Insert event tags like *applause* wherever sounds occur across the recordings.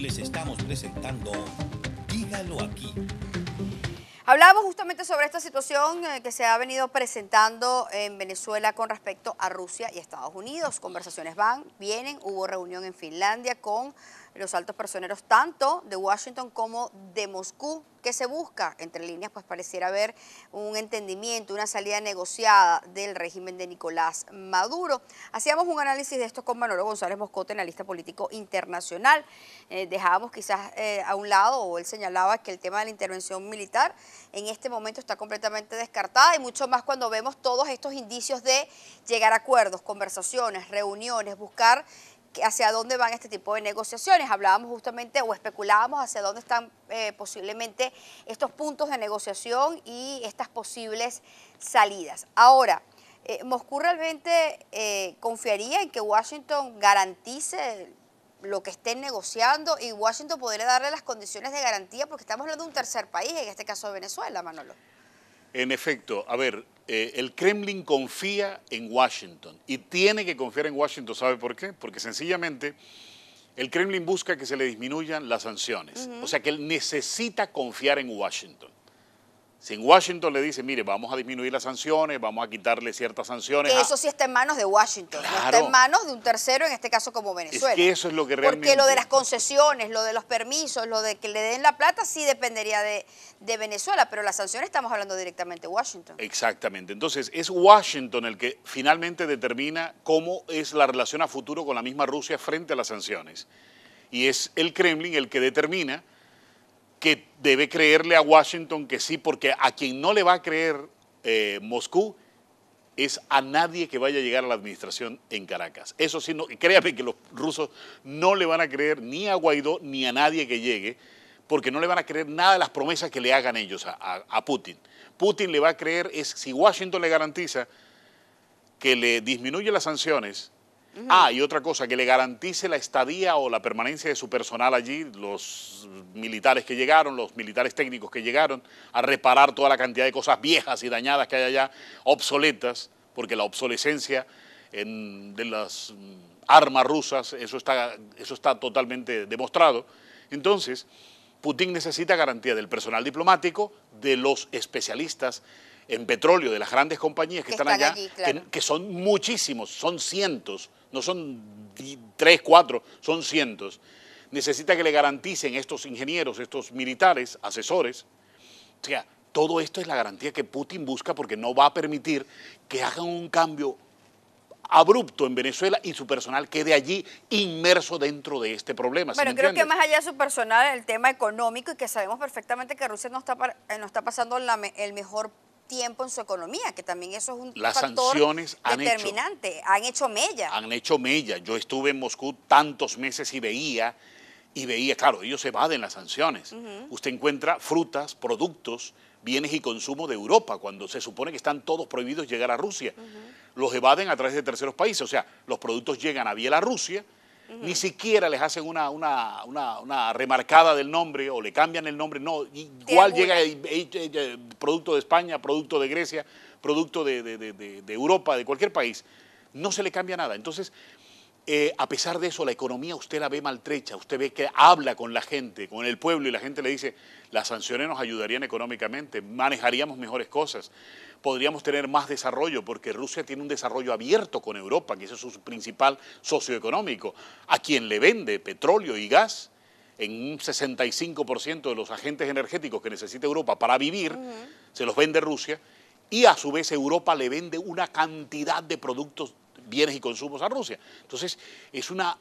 les estamos presentando Dígalo aquí. Hablamos justamente sobre esta situación eh, que se ha venido presentando en Venezuela con respecto a Rusia y Estados Unidos. Conversaciones van, vienen, hubo reunión en Finlandia con los altos personeros tanto de Washington como de Moscú que se busca, entre líneas, pues pareciera haber un entendimiento, una salida negociada del régimen de Nicolás Maduro. Hacíamos un análisis de esto con Manolo González Moscote, analista político internacional. Eh, dejábamos quizás eh, a un lado, o él señalaba que el tema de la intervención militar en este momento está completamente descartada y mucho más cuando vemos todos estos indicios de llegar a acuerdos, conversaciones, reuniones, buscar hacia dónde van este tipo de negociaciones. Hablábamos justamente o especulábamos hacia dónde están eh, posiblemente estos puntos de negociación y estas posibles salidas. Ahora, eh, ¿Moscú realmente eh, confiaría en que Washington garantice lo que estén negociando y Washington podría darle las condiciones de garantía? Porque estamos hablando de un tercer país, en este caso de Venezuela, Manolo. En efecto, a ver, eh, el Kremlin confía en Washington y tiene que confiar en Washington, ¿sabe por qué? Porque sencillamente el Kremlin busca que se le disminuyan las sanciones, o sea que él necesita confiar en Washington. Si en Washington le dice, mire, vamos a disminuir las sanciones, vamos a quitarle ciertas sanciones. eso sí está en manos de Washington, no está en manos de un tercero, en este caso como Venezuela. Es que eso es lo que realmente... Porque lo de las concesiones, lo de los permisos, lo de que le den la plata, sí dependería de, de Venezuela, pero las sanciones estamos hablando directamente de Washington. Exactamente. Entonces, es Washington el que finalmente determina cómo es la relación a futuro con la misma Rusia frente a las sanciones. Y es el Kremlin el que determina que debe creerle a Washington que sí, porque a quien no le va a creer eh, Moscú es a nadie que vaya a llegar a la administración en Caracas. Eso sí, no, créame que los rusos no le van a creer ni a Guaidó ni a nadie que llegue, porque no le van a creer nada de las promesas que le hagan ellos a, a Putin. Putin le va a creer es si Washington le garantiza que le disminuye las sanciones Ah, y otra cosa, que le garantice la estadía o la permanencia de su personal allí, los militares que llegaron, los militares técnicos que llegaron, a reparar toda la cantidad de cosas viejas y dañadas que hay allá, obsoletas, porque la obsolescencia de las mm, armas rusas, eso está, eso está totalmente demostrado. Entonces, Putin necesita garantía del personal diplomático, de los especialistas en petróleo de las grandes compañías que, están, allá, que, son muchísimos, son cientos, no son tres, cuatro, son cientos. Necesita que le garanticen estos ingenieros, estos militares, asesores. O sea, todo esto es la garantía que Putin busca porque no va a permitir que hagan un cambio abrupto en Venezuela y su personal quede allí inmerso dentro de este problema. Pero creo que más allá de su personal, el tema económico y que sabemos perfectamente que Rusia no está, eh, no está pasando el mejor tiempo en su economía, que también eso es un Las determinante. han hecho mella. Han hecho mella. Yo estuve en Moscú tantos meses y veía, y veía, claro, ellos evaden las sanciones. Usted encuentra frutas, productos, bienes y consumo de Europa, cuando se supone que están todos prohibidos llegar a Rusia. Los evaden a través de terceros países. O sea, los productos llegan a Bielorrusia, Rusia ni siquiera les hacen una, remarcada del nombre o le cambian el nombre, no, igual llega eh, producto de España, producto de Grecia, producto de, Europa, de cualquier país, no se le cambia nada. Entonces, eh, a pesar de eso, la economía usted la ve maltrecha, usted ve que habla con la gente, con el pueblo, y la gente le dice, las sanciones nos ayudarían económicamente, manejaríamos mejores cosas podríamos tener más desarrollo, porque Rusia tiene un desarrollo abierto con Europa, que ese es su principal socio económico, a quien le vende petróleo y gas en un 65% de los agentes energéticos que necesita Europa para vivir, se los vende Rusia, y a su vez Europa le vende una cantidad de productos, bienes y consumos a Rusia. Entonces, es una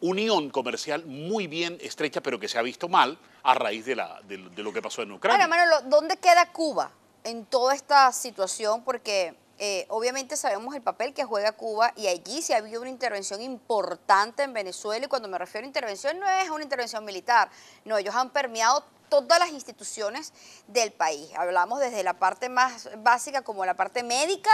unión comercial muy bien estrecha, pero que se ha visto mal a raíz de, la, de, lo que pasó en Ucrania. Ahora, ¿dónde queda Cuba? en toda esta situación porque eh, obviamente sabemos el papel que juega Cuba y allí sí ha habido una intervención importante en Venezuela y cuando me refiero a intervención no es una intervención militar, no, ellos han permeado todas las instituciones del país. Hablamos desde la parte más básica como la parte médica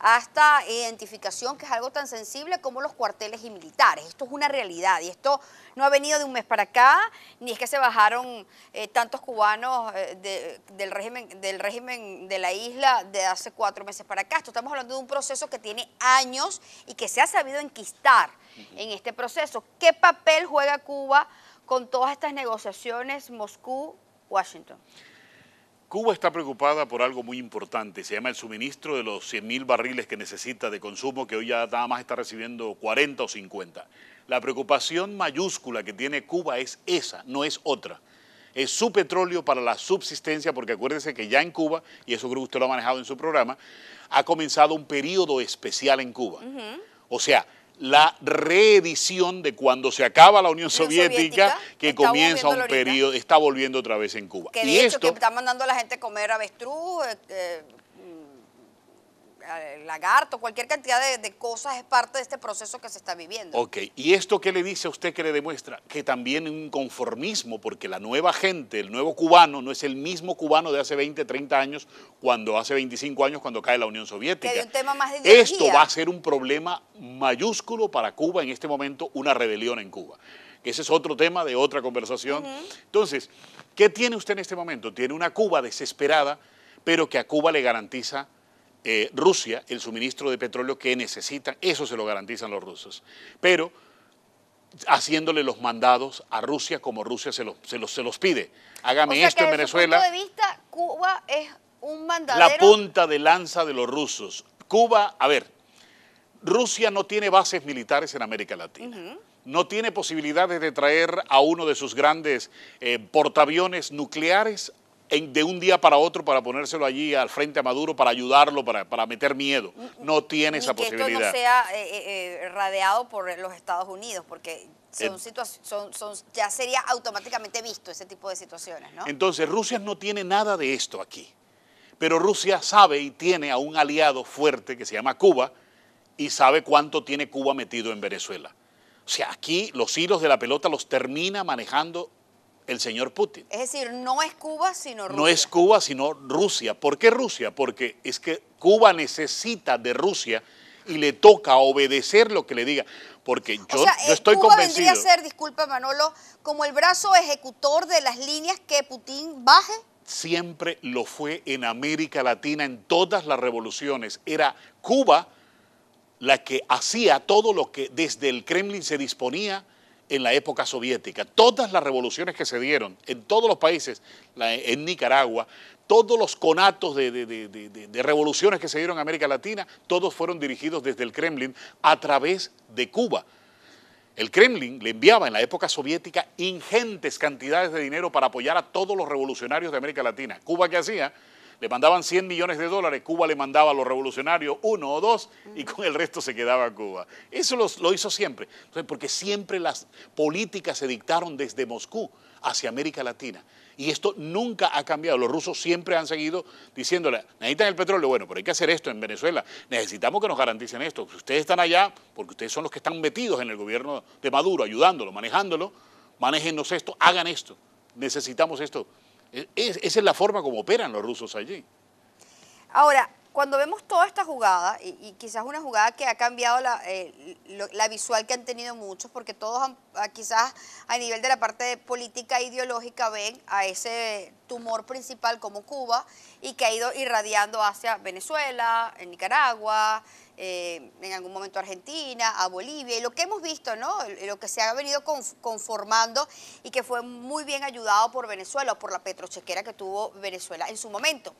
hasta identificación, que es algo tan sensible como los cuarteles y militares. Esto es una realidad y esto no ha venido de un mes para acá, ni es que se bajaron eh, tantos cubanos eh, del, régimen, del régimen de la isla de hace cuatro meses para acá. Esto estamos hablando de un proceso que tiene años y que se ha sabido enquistar en este proceso. ¿Qué papel juega Cuba? con todas estas negociaciones Moscú-Washington? Cuba está preocupada por algo muy importante, se llama el suministro de los 100.000 barriles que necesita de consumo, que hoy ya nada más está recibiendo 40 o 50. La preocupación mayúscula que tiene Cuba es esa, no es otra. Es su petróleo para la subsistencia, porque acuérdese que ya en Cuba, y eso creo que usted lo ha manejado en su programa, ha comenzado un periodo especial en Cuba. O sea, la reedición de cuando se acaba la Unión Soviética, que comienza un periodo, está volviendo otra vez en Cuba. Que y esto, que está mandando a la gente a comer avestruz, eh, eh, eh, lagarto, cualquier cantidad de, cosas es parte de este proceso que se está viviendo. Ok, ¿y esto qué le dice a usted que le demuestra? Que también un conformismo, porque la nueva gente, el nuevo cubano, no es el mismo cubano de hace 20, 30 años, cuando hace 25 años, cuando cae la Unión Soviética. un tema más de esto va a ser un problema mayúsculo para Cuba en este momento, una rebelión en Cuba. Ese es otro tema de otra conversación. Entonces, ¿qué tiene usted en este momento? Tiene una Cuba desesperada, pero que a Cuba le garantiza eh, Rusia el suministro de petróleo que necesitan, eso se lo garantizan los rusos. Pero haciéndole los mandados a Rusia como Rusia se, lo, los, se los pide. Hágame esto en Venezuela. Desde punto de vista, Cuba es un mandadero. La punta de lanza de los rusos. Cuba, a ver, Rusia no tiene bases militares en América Latina. No tiene posibilidades de traer a uno de sus grandes eh, portaaviones nucleares de un día para otro para ponérselo allí al frente a Maduro, para ayudarlo, para, meter miedo. No tiene esa posibilidad. Esto no sea eh, eh, eh rodeado por los Estados Unidos, porque son, ya sería automáticamente visto ese tipo de situaciones, Entonces, Rusia no tiene nada de esto aquí. Pero Rusia sabe y tiene a un aliado fuerte que se llama Cuba y sabe cuánto tiene Cuba metido en Venezuela. O sea, aquí los hilos de la pelota los termina manejando el señor Putin. Es decir, no es Cuba, sino Rusia. No es Cuba, sino Rusia. ¿Por qué Rusia? Porque es que Cuba necesita de Rusia y le toca obedecer lo que le diga. Porque yo, o sea, eh, estoy Cuba convencido. vendría a ser, disculpe Manolo, como el brazo ejecutor de las líneas que Putin baje? Siempre lo fue en América Latina, en todas las revoluciones. Era Cuba la que hacía todo lo que desde el Kremlin se disponía en la época soviética. Todas las revoluciones que se dieron en todos los países, en Nicaragua, todos los conatos de, revoluciones que se dieron en América Latina, todos fueron dirigidos desde el Kremlin a través de Cuba. El Kremlin le enviaba en la época soviética ingentes cantidades de dinero para apoyar a todos los revolucionarios de América Latina. Cuba, ¿qué hacía? le mandaban 100 millones de dólares, Cuba le mandaba a los revolucionarios uno o dos y con el resto se quedaba Cuba. Eso lo hizo siempre, Entonces, porque siempre las políticas se dictaron desde Moscú hacia América Latina. Y esto nunca ha cambiado. Los rusos siempre han seguido diciéndole, necesitan el petróleo, bueno, pero hay que hacer esto en Venezuela. Necesitamos que nos garanticen esto. ustedes están allá, porque ustedes son los que están metidos en el gobierno de Maduro, ayudándolo, manejándolo, manéjenos esto, hagan esto. Necesitamos esto. Es, esa es la forma como operan los rusos allí. Ahora, cuando vemos toda esta jugada, y, quizás una jugada que ha cambiado eh, la, visual que han tenido muchos, porque todos ah, quizás a nivel de la parte de política e ideológica ven a ese tumor principal como Cuba y que ha ido irradiando hacia Venezuela, en Nicaragua, eh, en algún momento a Argentina, a Bolivia, y lo que hemos visto, ¿no? Lo que se ha venido conformando y que fue muy bien ayudado por Venezuela o por la petrochequera que tuvo Venezuela en su momento.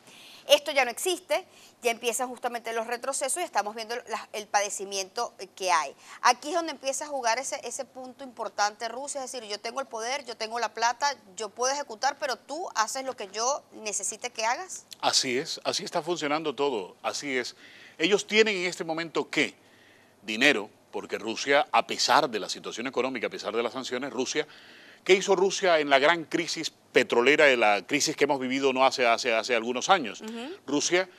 Esto ya no existe, ya empiezan justamente los retrocesos y estamos viendo el padecimiento que hay. Aquí es donde empieza a jugar ese, ese punto importante Rusia, es decir, yo tengo el poder, yo tengo la plata, yo puedo ejecutar, pero tú haces lo que yo necesite que hagas. Así es, así está funcionando todo, así es. Ellos tienen en este momento qué? Dinero, porque Rusia, a pesar de la situación económica, a pesar de las sanciones, Rusia, ¿qué hizo Rusia en la gran crisis petrolera, de la crisis que hemos vivido no hace, hace, hace algunos años? Rusia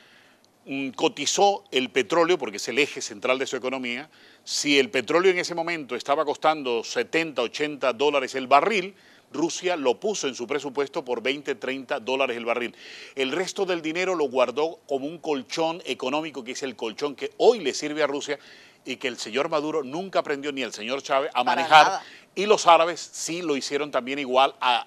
mm, cotizó el petróleo, porque es el eje central de su economía, si el petróleo en ese momento estaba costando 70, 80 dólares el barril, Rusia lo puso en su presupuesto por 20, 30 dólares el barril. El resto del dinero lo guardó como un colchón económico, que es el colchón que hoy le sirve a Rusia y que el señor Maduro nunca aprendió ni el señor Chávez a manejar. Y los árabes sí lo hicieron también igual a,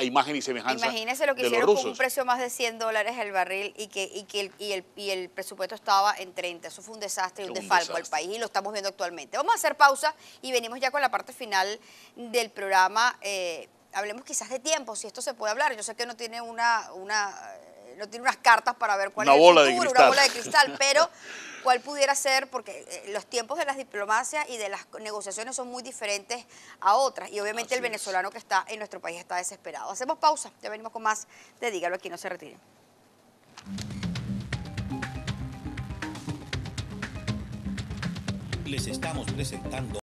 imagen y semejanza. Imagínese lo que hicieron con un precio más de 100 dólares el barril y que, y que el, y el, y el, presupuesto estaba en 30. Eso fue un desastre y un, desfalco al país y lo estamos viendo actualmente. Vamos a hacer pausa y venimos ya con la parte final del programa. Eh, hablemos quizás de tiempo, si esto se puede hablar. Yo sé que no tiene una, una no tiene unas cartas para ver cuál es el bola futuro, de una bola de cristal, pero *laughs* cuál pudiera ser, porque eh, los tiempos de las diplomacias y de las negociaciones son muy diferentes a otras, y obviamente el venezolano que está en nuestro país está desesperado. Hacemos pausa, ya venimos con más de Dígalo aquí, no se retire Les estamos presentando